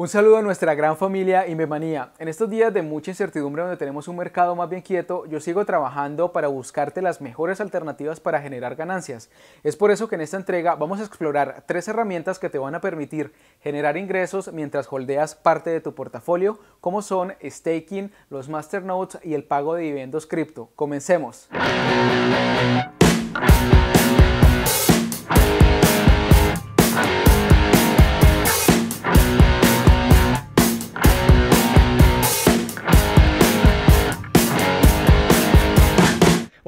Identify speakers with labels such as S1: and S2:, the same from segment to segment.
S1: Un saludo a nuestra gran familia y manía En estos días de mucha incertidumbre donde tenemos un mercado más bien quieto, yo sigo trabajando para buscarte las mejores alternativas para generar ganancias. Es por eso que en esta entrega vamos a explorar tres herramientas que te van a permitir generar ingresos mientras holdeas parte de tu portafolio, como son staking, los masternodes y el pago de dividendos cripto. Comencemos.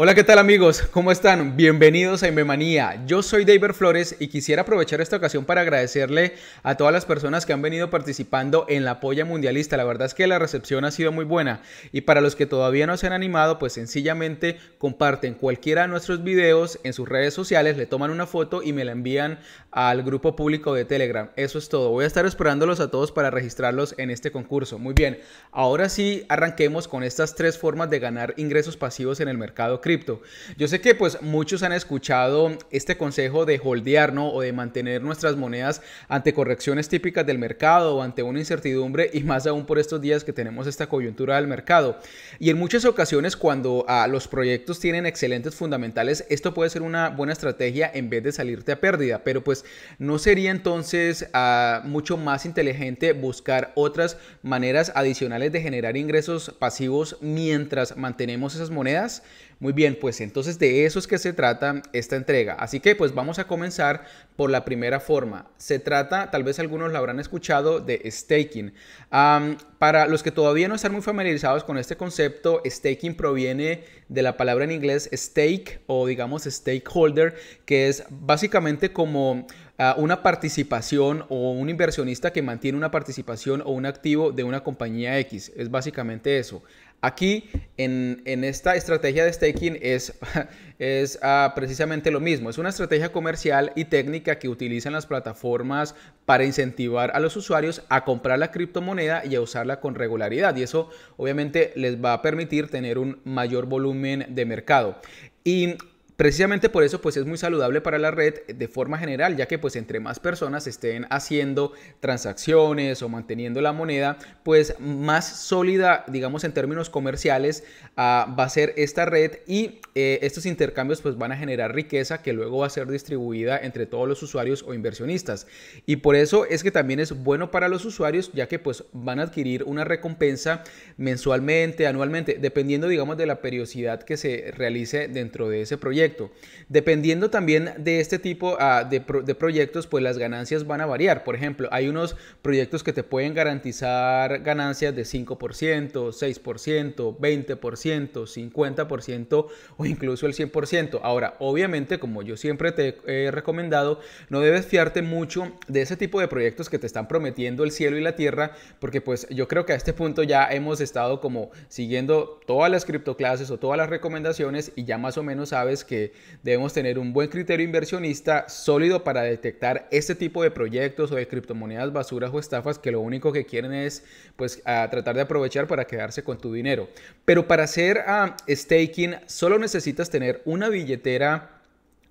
S1: Hola, ¿qué tal amigos? ¿Cómo están? Bienvenidos a Memanía. Yo soy David Flores y quisiera aprovechar esta ocasión para agradecerle a todas las personas que han venido participando en la polla mundialista. La verdad es que la recepción ha sido muy buena y para los que todavía no se han animado, pues sencillamente comparten cualquiera de nuestros videos en sus redes sociales, le toman una foto y me la envían al grupo público de Telegram. Eso es todo. Voy a estar esperándolos a todos para registrarlos en este concurso. Muy bien, ahora sí arranquemos con estas tres formas de ganar ingresos pasivos en el mercado cripto. Yo sé que pues muchos han escuchado este consejo de holdear ¿no? o de mantener nuestras monedas ante correcciones típicas del mercado o ante una incertidumbre y más aún por estos días que tenemos esta coyuntura del mercado. Y en muchas ocasiones cuando ah, los proyectos tienen excelentes fundamentales, esto puede ser una buena estrategia en vez de salirte a pérdida, pero pues no sería entonces ah, mucho más inteligente buscar otras maneras adicionales de generar ingresos pasivos mientras mantenemos esas monedas. Muy bien Bien, pues entonces de eso es que se trata esta entrega. Así que pues vamos a comenzar por la primera forma. Se trata, tal vez algunos la habrán escuchado, de staking. para los que todavía no están muy familiarizados con este concepto, staking proviene de la palabra en inglés stake o digamos stakeholder, que es básicamente como ah, una participación o un inversionista que mantiene una participación o un activo de una compañía X. Es básicamente eso. Aquí en, esta estrategia de staking es, es ah, precisamente lo mismo. Es una estrategia comercial y técnica que utilizan las plataformas para incentivar a los usuarios a comprar la criptomoneda y a usarla con regularidad. Y eso obviamente les va a permitir tener un mayor volumen de mercado. Y Precisamente por eso pues es muy saludable para la red de forma general, ya que pues entre más personas estén haciendo transacciones o manteniendo la moneda, pues más sólida, digamos en términos comerciales, ah, va a ser esta red y eh, estos intercambios pues van a generar riqueza que luego va a ser distribuida entre todos los usuarios o inversionistas. Y por eso es que también es bueno para los usuarios, ya que pues van a adquirir una recompensa mensualmente, anualmente, dependiendo digamos de la periodicidad que se realice dentro de ese proyecto. Dependiendo también de este tipo ah, de, de, proyectos, pues las ganancias van a variar. Por ejemplo, hay unos proyectos que te pueden garantizar ganancias de 5%, 6%, 20%, 50% o incluso el 100%. Ahora, obviamente, como yo siempre te he recomendado, no debes fiarte mucho de ese tipo de proyectos que te están prometiendo el cielo y la tierra, porque pues yo creo que a este punto ya hemos estado como siguiendo todas las criptoclases o todas las recomendaciones y ya más o menos sabes que debemos tener un buen criterio inversionista sólido para detectar este tipo de proyectos o de criptomonedas basuras o estafas que lo único que quieren es pues tratar de aprovechar para quedarse con tu dinero. Pero para hacer ah, staking solo necesitas tener una billetera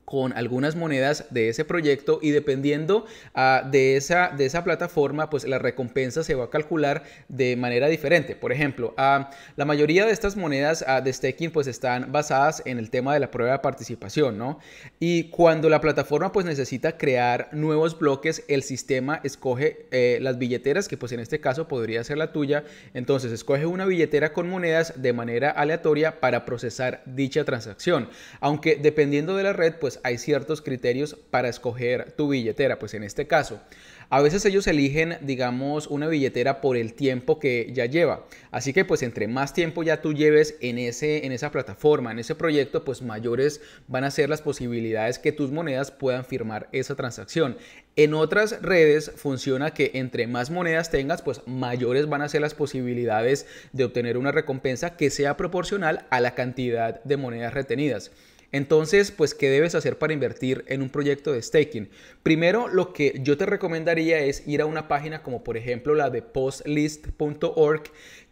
S1: con algunas monedas de ese proyecto y dependiendo ah, de, esa, de esa plataforma, pues la recompensa se va a calcular de manera diferente. Por ejemplo, ah, la mayoría de estas monedas ah, de staking pues están basadas en el tema de la prueba de participación, ¿no? Y cuando la plataforma pues necesita crear nuevos bloques, el sistema escoge eh, las billeteras, que pues en este caso podría ser la tuya. Entonces escoge una billetera con monedas de manera aleatoria para procesar dicha transacción. Aunque dependiendo de la red, pues hay ciertos criterios para escoger tu billetera, pues en este caso. A veces ellos eligen, digamos, una billetera por el tiempo que ya lleva. Así que pues entre más tiempo ya tú lleves en, ese, en esa plataforma, en ese proyecto, pues mayores van a ser las posibilidades que tus monedas puedan firmar esa transacción. En otras redes funciona que entre más monedas tengas, pues mayores van a ser las posibilidades de obtener una recompensa que sea proporcional a la cantidad de monedas retenidas. Entonces, pues, ¿qué debes hacer para invertir en un proyecto de staking? Primero, lo que yo te recomendaría es ir a una página como por ejemplo la de postlist.org,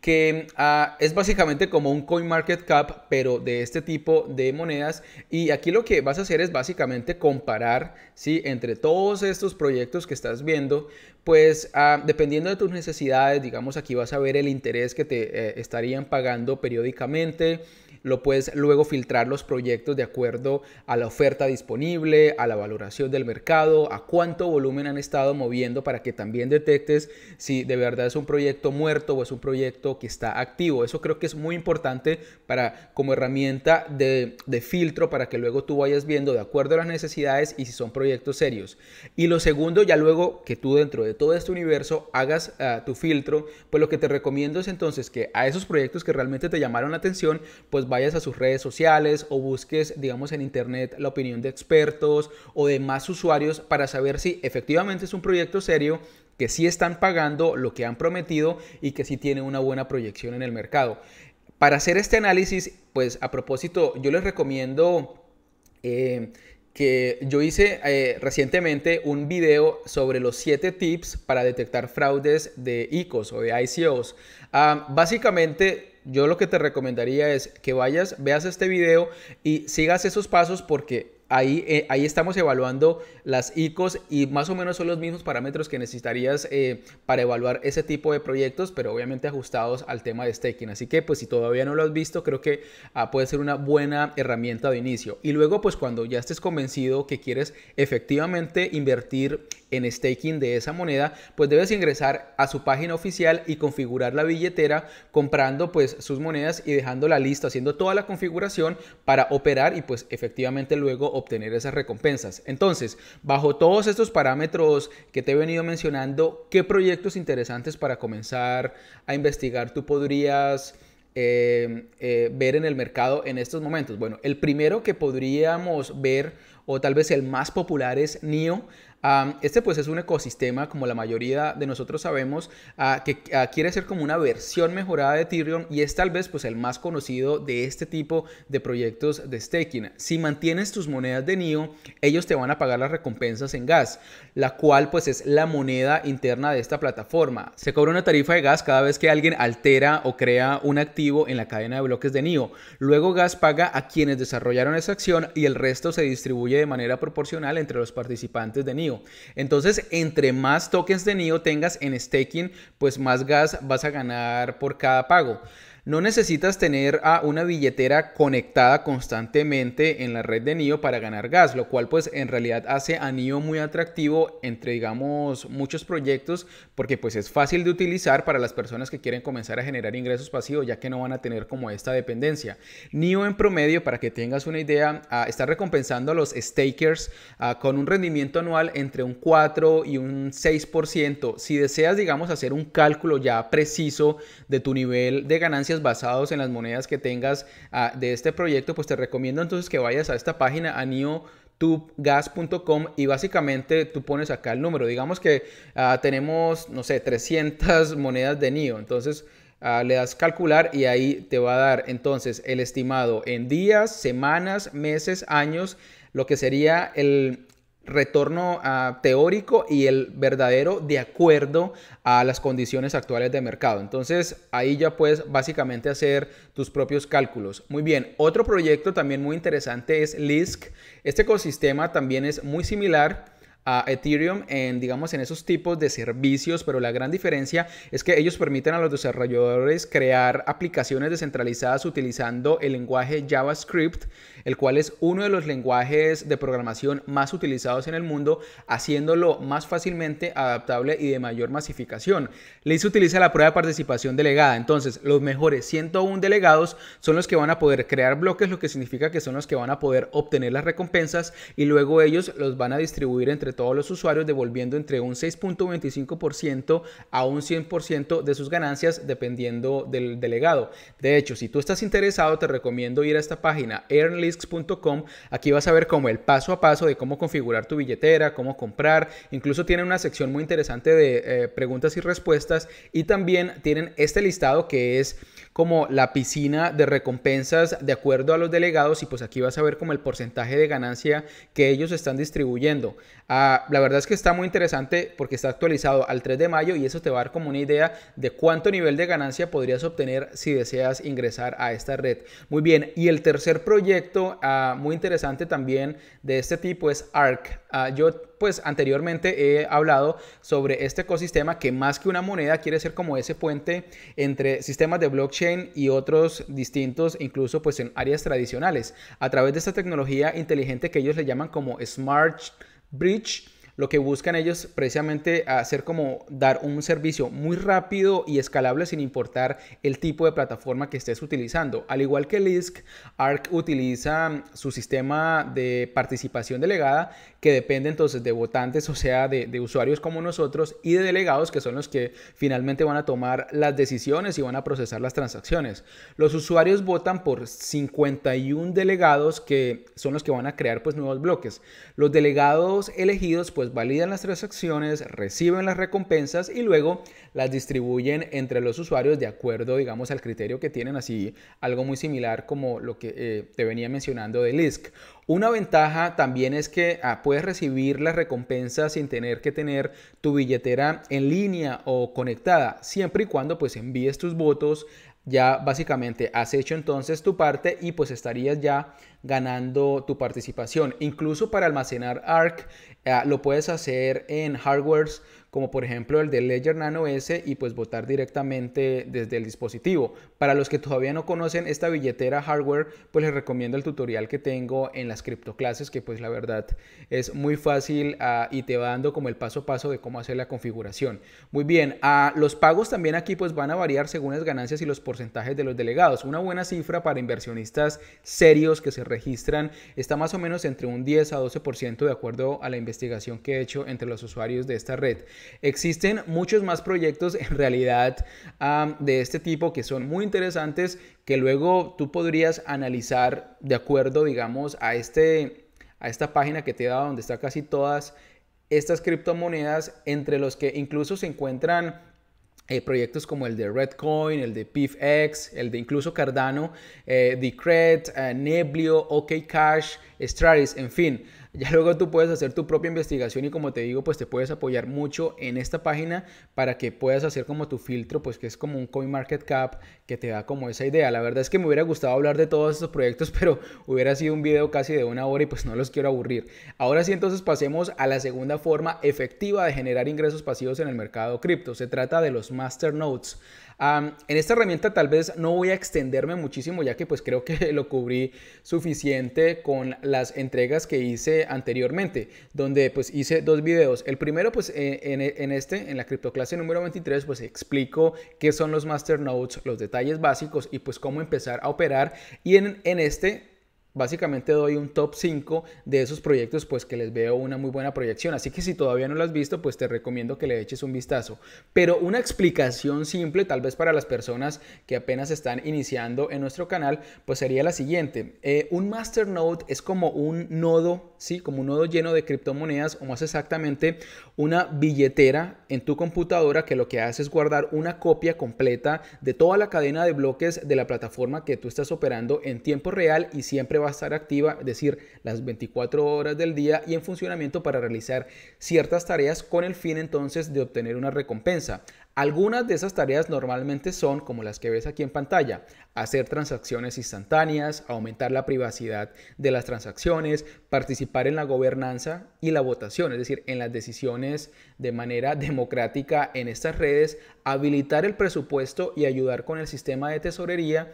S1: que ah, es básicamente como un CoinMarketCap, pero de este tipo de monedas. Y aquí lo que vas a hacer es básicamente comparar, ¿sí? Entre todos estos proyectos que estás viendo, pues ah, dependiendo de tus necesidades, digamos, aquí vas a ver el interés que te eh, estarían pagando periódicamente lo puedes luego filtrar los proyectos de acuerdo a la oferta disponible, a la valoración del mercado, a cuánto volumen han estado moviendo para que también detectes si de verdad es un proyecto muerto o es un proyecto que está activo. Eso creo que es muy importante para como herramienta de, filtro para que luego tú vayas viendo de acuerdo a las necesidades y si son proyectos serios. Y lo segundo, ya luego que tú dentro de todo este universo hagas ah, tu filtro, pues lo que te recomiendo es entonces que a esos proyectos que realmente te llamaron la atención, pues pues vayas a sus redes sociales o busques, digamos, en internet la opinión de expertos o de más usuarios para saber si efectivamente es un proyecto serio, que sí están pagando lo que han prometido y que sí tiene una buena proyección en el mercado. Para hacer este análisis, pues a propósito, yo les recomiendo... Eh, que yo hice eh, recientemente un video sobre los 7 tips para detectar fraudes de ICOs o de ICOs. Ah, básicamente yo lo que te recomendaría es que vayas, veas este video y sigas esos pasos porque eh, ahí, estamos evaluando las ICOs y más o menos son los mismos parámetros que necesitarías eh, para evaluar ese tipo de proyectos, pero obviamente ajustados al tema de staking. Así que pues si todavía no lo has visto, creo que ah, puede ser una buena herramienta de inicio. Y luego pues cuando ya estés convencido que quieres efectivamente invertir en staking de esa moneda, pues debes ingresar a su página oficial y configurar la billetera comprando pues sus monedas y la lista, haciendo toda la configuración para operar y pues efectivamente luego obtener esas recompensas. Entonces, bajo todos estos parámetros que te he venido mencionando, ¿qué proyectos interesantes para comenzar a investigar tú podrías... Eh, eh, ver en el mercado en estos momentos? Bueno, el primero que podríamos ver, o tal vez el más popular, es NIO este pues es un ecosistema, como la mayoría de nosotros sabemos, ah, que ah, quiere ser como una versión mejorada de Ethereum y es tal vez pues el más conocido de este tipo de proyectos de staking. Si mantienes tus monedas de NIO, ellos te van a pagar las recompensas en gas, la cual pues es la moneda interna de esta plataforma. Se cobra una tarifa de gas cada vez que alguien altera o crea un activo en la cadena de bloques de NIO. Luego gas paga a quienes desarrollaron esa acción y el resto se distribuye de manera proporcional entre los participantes de NIO. Entonces, entre más tokens de NIO tengas en staking, pues más gas vas a ganar por cada pago. No necesitas tener a una billetera conectada constantemente en la red de NIO para ganar gas, lo cual pues en realidad hace a NIO muy atractivo entre digamos muchos proyectos porque pues es fácil de utilizar para las personas que quieren comenzar a generar ingresos pasivos ya que no van a tener como esta dependencia. NIO en promedio, para que tengas una idea, ah, está recompensando a los stakers ah, con un rendimiento anual entre un 4 y un 6%. Si deseas digamos hacer un cálculo ya preciso de tu nivel de ganancias basados en las monedas que tengas ah, de este proyecto, pues te recomiendo entonces que vayas a esta página, a Neo y básicamente tú pones acá el número. Digamos que ah, tenemos, no sé, 300 monedas de NIO. Entonces ah, le das calcular y ahí te va a dar entonces el estimado en días, semanas, meses, años, lo que sería el, retorno ah, teórico y el verdadero de acuerdo a las condiciones actuales de mercado. Entonces ahí ya puedes básicamente hacer tus propios cálculos. Muy bien, otro proyecto también muy interesante es LISC. Este ecosistema también es muy similar a Ethereum en, digamos, en esos tipos de servicios, pero la gran diferencia es que ellos permiten a los desarrolladores crear aplicaciones descentralizadas utilizando el lenguaje JavaScript, el cual es uno de los lenguajes de programación más utilizados en el mundo, haciéndolo más fácilmente adaptable y de mayor masificación. Liz utiliza la prueba de participación delegada, entonces los mejores 101 delegados son los que van a poder crear bloques, lo que significa que son los que van a poder obtener las recompensas y luego ellos los van a distribuir entre todos los usuarios, devolviendo entre un 6.25% a un 100% de sus ganancias, dependiendo del delegado. De hecho, si tú estás interesado, te recomiendo ir a esta página, earnlisks.com. Aquí vas a ver como el paso a paso de cómo configurar tu billetera, cómo comprar. Incluso tienen una sección muy interesante de eh, preguntas y respuestas. Y también tienen este listado que es como la piscina de recompensas de acuerdo a los delegados. Y pues aquí vas a ver como el porcentaje de ganancia que ellos están distribuyendo. A ah, Ah, la, verdad es que está muy interesante porque está actualizado al 3 de mayo y eso te va a dar como una idea de cuánto nivel de ganancia podrías obtener si deseas ingresar a esta red. Muy bien, y el tercer proyecto ah, muy interesante también de este tipo es ARC. Ah, yo pues anteriormente he hablado sobre este ecosistema que más que una moneda quiere ser como ese puente entre sistemas de blockchain y otros distintos, incluso pues en áreas tradicionales, a través de esta tecnología inteligente que ellos le llaman como smart bridge lo que buscan ellos precisamente hacer como dar un servicio muy rápido y escalable sin importar el tipo de plataforma que estés utilizando. Al igual que Lisk, Arc utiliza mm, su sistema de participación delegada que depende entonces de votantes, o sea, de, usuarios como nosotros y de delegados que son los que finalmente van a tomar las decisiones y van a procesar las transacciones. Los usuarios votan por 51 delegados que son los que van a crear pues nuevos bloques. Los delegados elegidos pues pues validan las transacciones, reciben las recompensas y luego las distribuyen entre los usuarios de acuerdo, digamos, al criterio que tienen, así algo muy similar como lo que eh, te venía mencionando de Lisk. Una ventaja también es que ah, puedes recibir las recompensas sin tener que tener tu billetera en línea o conectada, siempre y cuando pues envíes tus votos ya básicamente has hecho entonces tu parte y pues estarías ya ganando tu participación. Incluso para almacenar ARC ah, lo puedes hacer en hardwares como por ejemplo el de Ledger Nano S y pues votar directamente desde el dispositivo. Para los que todavía no conocen esta billetera hardware, pues les recomiendo el tutorial que tengo en las criptoclases que pues la verdad es muy fácil ah, y te va dando como el paso a paso de cómo hacer la configuración. Muy bien, ah, los pagos también aquí pues van a variar según las ganancias y los porcentajes de los delegados. Una buena cifra para inversionistas serios que se registran está más o menos entre un 10 a 12% de acuerdo a la investigación que he hecho entre los usuarios de esta red. Existen muchos más proyectos en realidad de este tipo que son muy interesantes que luego tú podrías analizar de acuerdo, digamos, a, este, a esta página que te he dado donde está casi todas estas criptomonedas, entre los que incluso se encuentran eh, proyectos como el de Redcoin, el de PIFX, el de incluso Cardano, eh, Decred, eh, Neblio, OKCash, Stratis, en fin. Ya luego tú puedes hacer tu propia investigación y como te digo, pues te puedes apoyar mucho en esta página para que puedas hacer como tu filtro, pues que es como un CoinMarketCap que te da como esa idea. La verdad es que me hubiera gustado hablar de todos estos proyectos, pero hubiera sido un video casi de una hora y pues no los quiero aburrir. Ahora sí, entonces pasemos a la segunda forma efectiva de generar ingresos pasivos en el mercado cripto. Se trata de los masternodes en esta herramienta tal vez no voy a extenderme muchísimo ya que pues creo que lo cubrí suficiente con las entregas que hice anteriormente, donde pues hice dos videos. El primero pues eh, e, en, este, en la criptoclase número 23 pues explico qué son los master notes los detalles básicos y pues cómo empezar a operar. Y en, en este básicamente doy un top 5 de esos proyectos pues que les veo una muy buena proyección. Así que si todavía no lo has visto, pues te recomiendo que le eches un vistazo. Pero una explicación simple, tal vez para las personas que apenas están iniciando en nuestro canal, pues sería la siguiente. Eh, un masternode es como un nodo, ¿sí? Como un nodo lleno de criptomonedas o más exactamente una billetera en tu computadora que lo que hace es guardar una copia completa de toda la cadena de bloques de la plataforma que tú estás operando en tiempo real y siempre va va a estar activa, es decir, las 24 horas del día y en funcionamiento para realizar ciertas tareas con el fin entonces de obtener una recompensa. Algunas de esas tareas normalmente son, como las que ves aquí en pantalla, hacer transacciones instantáneas, aumentar la privacidad de las transacciones, participar en la gobernanza y la votación, es decir, en las decisiones de manera democrática en estas redes, habilitar el presupuesto y ayudar con el sistema de tesorería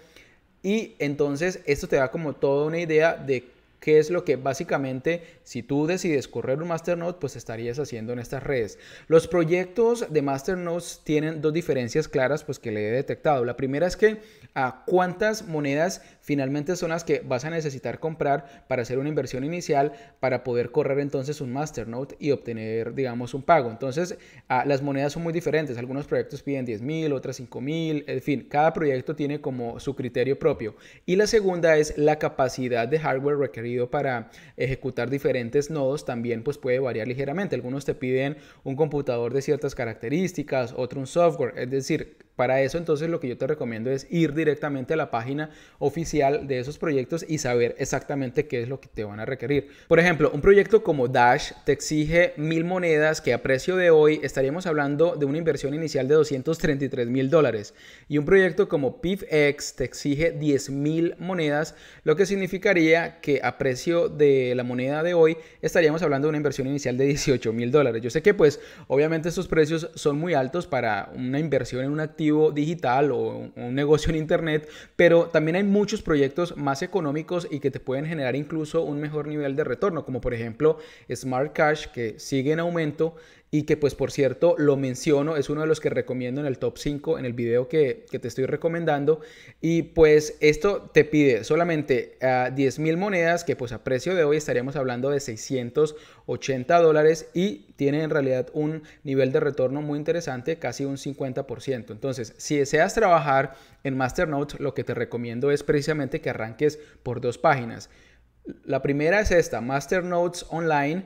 S1: y entonces esto te da como toda una idea de Qué es lo que básicamente si tú decides correr un masternode, pues estarías haciendo en estas redes. Los proyectos de masternodes tienen dos diferencias claras pues que le he detectado. La primera es que a cuántas monedas finalmente son las que vas a necesitar comprar para hacer una inversión inicial para poder correr entonces un masternode y obtener digamos un pago. Entonces ah, las monedas son muy diferentes. Algunos proyectos piden 10 mil, otras 5 mil, en fin, cada proyecto tiene como su criterio propio. Y la segunda es la capacidad de hardware requerida para ejecutar diferentes nodos también pues puede variar ligeramente. Algunos te piden un computador de ciertas características, otro un software, es decir, para eso entonces lo que yo te recomiendo es ir directamente a la página oficial de esos proyectos y saber exactamente qué es lo que te van a requerir. Por ejemplo, un proyecto como Dash te exige mil monedas que a precio de hoy estaríamos hablando de una inversión inicial de 233 mil dólares y un proyecto como PIFX te exige 10 mil monedas, lo que significaría que a precio de la moneda de hoy estaríamos hablando de una inversión inicial de 18 mil dólares. Yo sé que pues obviamente estos precios son muy altos para una inversión en un digital o un negocio en Internet, pero también hay muchos proyectos más económicos y que te pueden generar incluso un mejor nivel de retorno, como por ejemplo Smart Cash, que sigue en aumento y que pues por cierto lo menciono, es uno de los que recomiendo en el top 5 en el video que, te estoy recomendando y pues esto te pide solamente uh, monedas que pues a precio de hoy estaríamos hablando de 680 dólares y tiene en realidad un nivel de retorno muy interesante, casi un 50%. Entonces si deseas trabajar en Masternodes lo que te recomiendo es precisamente que arranques por dos páginas. La primera es esta, Masternodes Online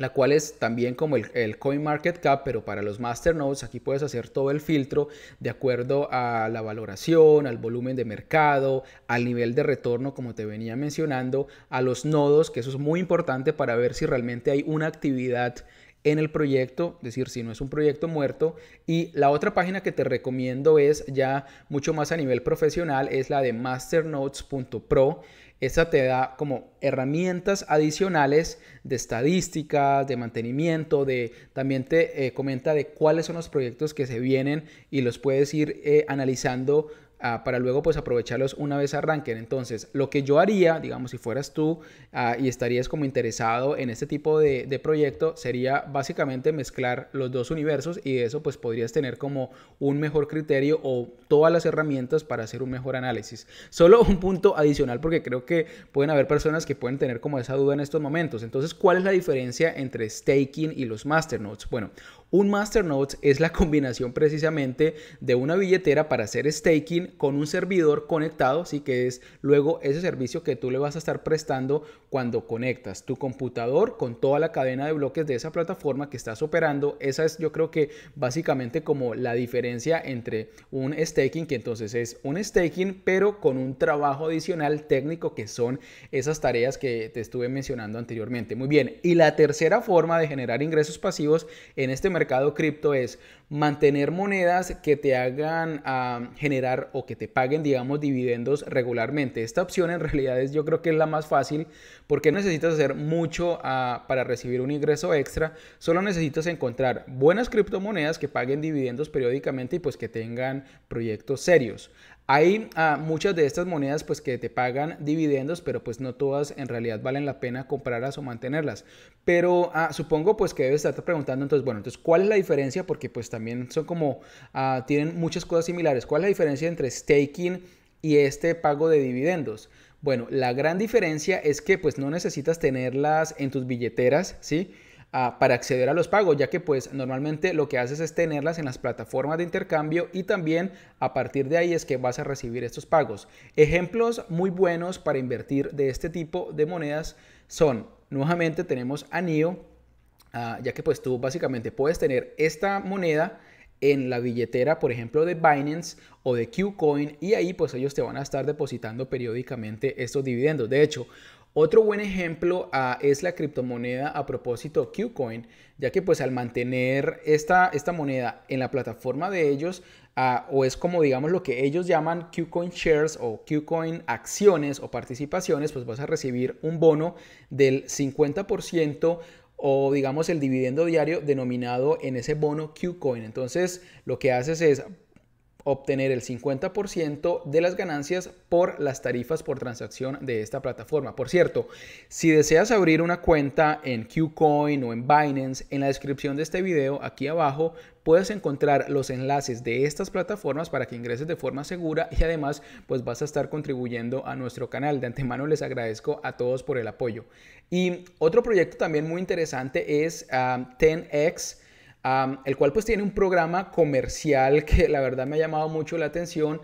S1: la cual es también como el, CoinMarketCap, pero para los Master masternodes aquí puedes hacer todo el filtro de acuerdo a la valoración, al volumen de mercado, al nivel de retorno, como te venía mencionando, a los nodos, que eso es muy importante para ver si realmente hay una actividad en el proyecto, es decir, si no es un proyecto muerto. Y la otra página que te recomiendo es ya mucho más a nivel profesional, es la de masternodes.pro. Esta te da como herramientas adicionales de estadísticas, de mantenimiento, de también te eh, comenta de cuáles son los proyectos que se vienen y los puedes ir eh, analizando Ah, para luego pues aprovecharlos una vez arranquen. Entonces, lo que yo haría, digamos, si fueras tú ah, y estarías como interesado en este tipo de, proyecto, sería básicamente mezclar los dos universos y eso pues podrías tener como un mejor criterio o todas las herramientas para hacer un mejor análisis. Solo un punto adicional porque creo que pueden haber personas que pueden tener como esa duda en estos momentos. Entonces, ¿cuál es la diferencia entre staking y los masternodes? Bueno, un masternode es la combinación precisamente de una billetera para hacer staking con un servidor conectado, así que es luego ese servicio que tú le vas a estar prestando cuando conectas tu computador con toda la cadena de bloques de esa plataforma que estás operando. Esa es yo creo que básicamente como la diferencia entre un staking, que entonces es un staking, pero con un trabajo adicional técnico que son esas tareas que te estuve mencionando anteriormente. Muy bien, y la tercera forma de generar ingresos pasivos en este mercado mercado cripto es mantener monedas que te hagan ah, generar o que te paguen, digamos, dividendos regularmente. Esta opción en realidad es, yo creo que es la más fácil porque necesitas hacer mucho ah, para recibir un ingreso extra, solo necesitas encontrar buenas criptomonedas que paguen dividendos periódicamente y pues que tengan proyectos serios. Hay ah, muchas de estas monedas pues que te pagan dividendos, pero pues no todas en realidad valen la pena comprarlas o mantenerlas. Pero ah, supongo pues que debes estarte preguntando entonces, bueno, entonces ¿cuál es la diferencia? Porque pues también son como, ah, tienen muchas cosas similares. ¿Cuál es la diferencia entre staking y este pago de dividendos? Bueno, la gran diferencia es que pues no necesitas tenerlas en tus billeteras, ¿sí? sí para acceder a los pagos, ya que pues normalmente lo que haces es tenerlas en las plataformas de intercambio y también a partir de ahí es que vas a recibir estos pagos. Ejemplos muy buenos para invertir de este tipo de monedas son, nuevamente tenemos a NIO, ah, ya que pues tú básicamente puedes tener esta moneda en la billetera, por ejemplo, de Binance o de Qcoin y ahí pues ellos te van a estar depositando periódicamente estos dividendos. De hecho, otro buen ejemplo ah, es la criptomoneda a propósito Qcoin, ya que pues al mantener esta, esta moneda en la plataforma de ellos, ah, o es como digamos lo que ellos llaman Qcoin Shares o Qcoin Acciones o Participaciones, pues vas a recibir un bono del 50% o digamos el dividendo diario denominado en ese bono Qcoin. Entonces lo que haces es obtener el 50% de las ganancias por las tarifas por transacción de esta plataforma. Por cierto, si deseas abrir una cuenta en Qcoin o en Binance, en la descripción de este video aquí abajo puedes encontrar los enlaces de estas plataformas para que ingreses de forma segura y además pues vas a estar contribuyendo a nuestro canal. De antemano les agradezco a todos por el apoyo. Y otro proyecto también muy interesante es 10x ah, el cual pues tiene un programa comercial que la verdad me ha llamado mucho la atención,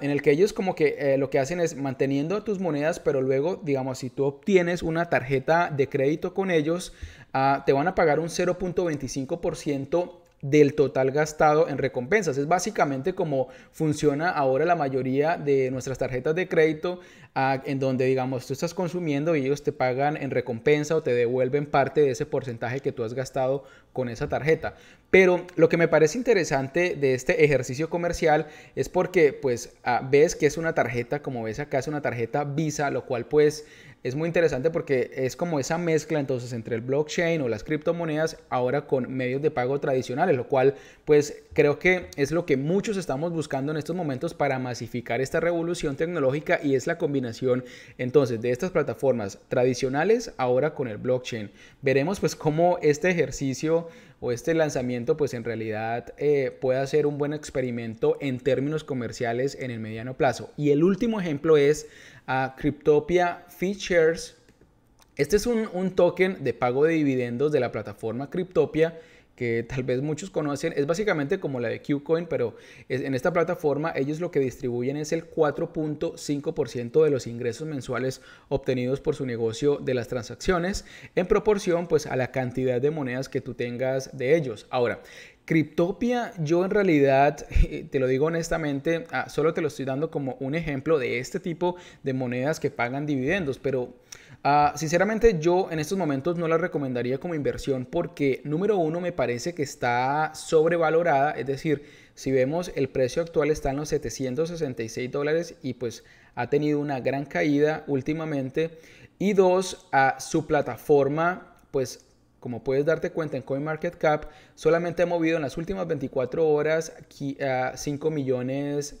S1: en el que ellos como que eh, lo que hacen es manteniendo tus monedas, pero luego, digamos, si tú obtienes una tarjeta de crédito con ellos, ah, te van a pagar un 0.25% del total gastado en recompensas. Es básicamente como funciona ahora la mayoría de nuestras tarjetas de crédito, en donde digamos tú estás consumiendo y ellos te pagan en recompensa o te devuelven parte de ese porcentaje que tú has gastado con esa tarjeta. Pero lo que me parece interesante de este ejercicio comercial es porque pues ves que es una tarjeta, como ves acá es una tarjeta Visa, lo cual pues es muy interesante porque es como esa mezcla entonces entre el blockchain o las criptomonedas ahora con medios de pago tradicionales, lo cual pues creo que es lo que muchos estamos buscando en estos momentos para masificar esta revolución tecnológica y es la combinación entonces de estas plataformas tradicionales ahora con el blockchain. Veremos pues cómo este ejercicio o este lanzamiento pues en realidad eh, pueda ser un buen experimento en términos comerciales en el mediano plazo. Y el último ejemplo es a Cryptopia Features. Este es un, token de pago de dividendos de la plataforma Cryptopia que tal vez muchos conocen, es básicamente como la de Qcoin, pero en esta plataforma ellos lo que distribuyen es el 4.5% de los ingresos mensuales obtenidos por su negocio de las transacciones en proporción pues a la cantidad de monedas que tú tengas de ellos. Ahora, Cryptopia, yo en realidad, te lo digo honestamente, ah, solo te lo estoy dando como un ejemplo de este tipo de monedas que pagan dividendos, pero ah, sinceramente yo en estos momentos no la recomendaría como inversión porque número uno me parece que está sobrevalorada, es decir, si vemos el precio actual está en los 766 dólares y pues ha tenido una gran caída últimamente y dos, a ah, su plataforma pues como puedes darte cuenta en CoinMarketCap, solamente ha movido en las últimas 24 horas a ah, 5 millones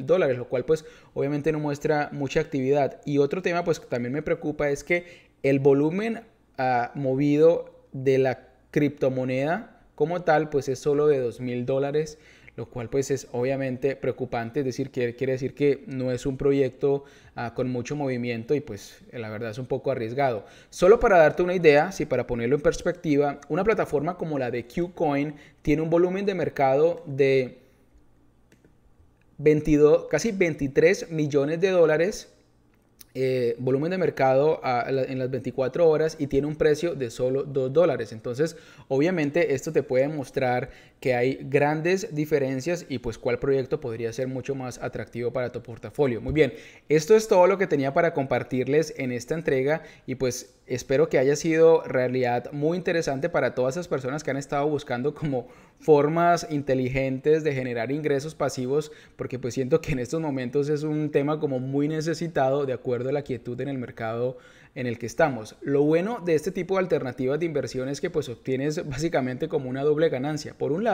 S1: dólares, lo cual pues obviamente no muestra mucha actividad. Y otro tema pues que también me preocupa es que el volumen ah, movido de la criptomoneda como tal pues es solo de 2.000 dólares lo cual pues es obviamente preocupante, es decir, que quiere decir que no es un proyecto ah, con mucho movimiento y pues la verdad es un poco arriesgado. Solo para darte una idea, si para ponerlo en perspectiva, una plataforma como la de Qcoin tiene un volumen de mercado de 22, casi 23 millones de dólares eh, volumen de mercado en las 24 horas y tiene un precio de solo 2 dólares. Entonces, obviamente, esto te puede mostrar que hay grandes diferencias y pues cuál proyecto podría ser mucho más atractivo para tu portafolio. Muy bien, esto es todo lo que tenía para compartirles en esta entrega y pues espero que haya sido realidad muy interesante para todas esas personas que han estado buscando como formas inteligentes de generar ingresos pasivos, porque pues siento que en estos momentos es un tema como muy necesitado de acuerdo a la quietud en el mercado en el que estamos. Lo bueno de este tipo de alternativas de inversión es que pues obtienes básicamente como una doble ganancia. Por un lado,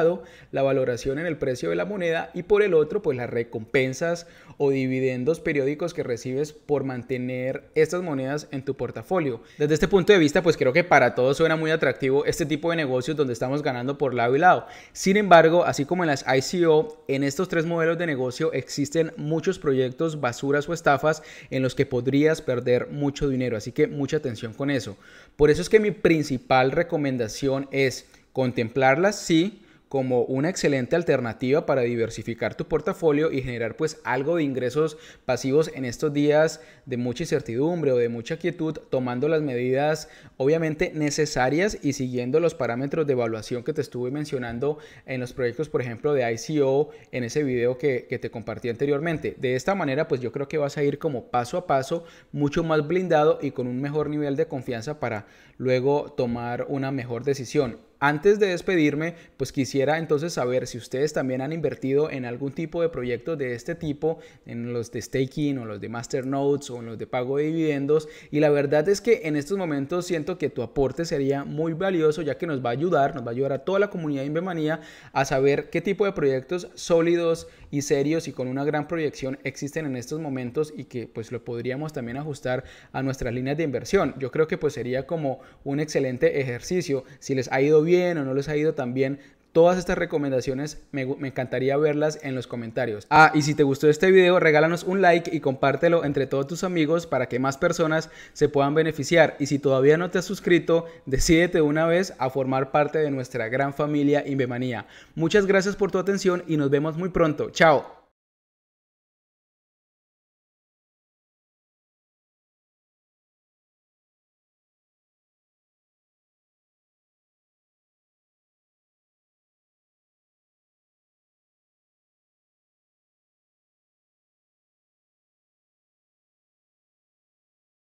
S1: la valoración en el precio de la moneda y por el otro pues las recompensas o dividendos periódicos que recibes por mantener estas monedas en tu portafolio. Desde este punto de vista pues creo que para todos suena muy atractivo este tipo de negocios donde estamos ganando por lado y lado. Sin embargo, así como en las ICO, en estos tres modelos de negocio existen muchos proyectos basuras o estafas en los que podrías perder mucho dinero, así que mucha atención con eso. Por eso es que mi principal recomendación es contemplarlas, sí, como una excelente alternativa para diversificar tu portafolio y generar pues algo de ingresos pasivos en estos días de mucha incertidumbre o de mucha quietud, tomando las medidas obviamente necesarias y siguiendo los parámetros de evaluación que te estuve mencionando en los proyectos, por ejemplo, de ICO en ese video que, que te compartí anteriormente. De esta manera pues yo creo que vas a ir como paso a paso, mucho más blindado y con un mejor nivel de confianza para luego tomar una mejor decisión. Antes de despedirme, pues quisiera entonces saber si ustedes también han invertido en algún tipo de proyectos de este tipo, en los de staking o los de master notes o en los de pago de dividendos. Y la verdad es que en estos momentos siento que tu aporte sería muy valioso ya que nos va a ayudar, nos va a ayudar a toda la comunidad de Invemanía a saber qué tipo de proyectos sólidos y serios y con una gran proyección existen en estos momentos y que pues lo podríamos también ajustar a nuestras líneas de inversión. Yo creo que pues sería como un excelente ejercicio. Si les ha ido bien, o no les ha ido tan bien. Todas estas recomendaciones me, encantaría verlas en los comentarios. Ah, y si te gustó este video, regálanos un like y compártelo entre todos tus amigos para que más personas se puedan beneficiar. Y si todavía no te has suscrito, decídete una vez a formar parte de nuestra gran familia Invemanía. Muchas gracias por tu atención y nos vemos muy pronto. Chao.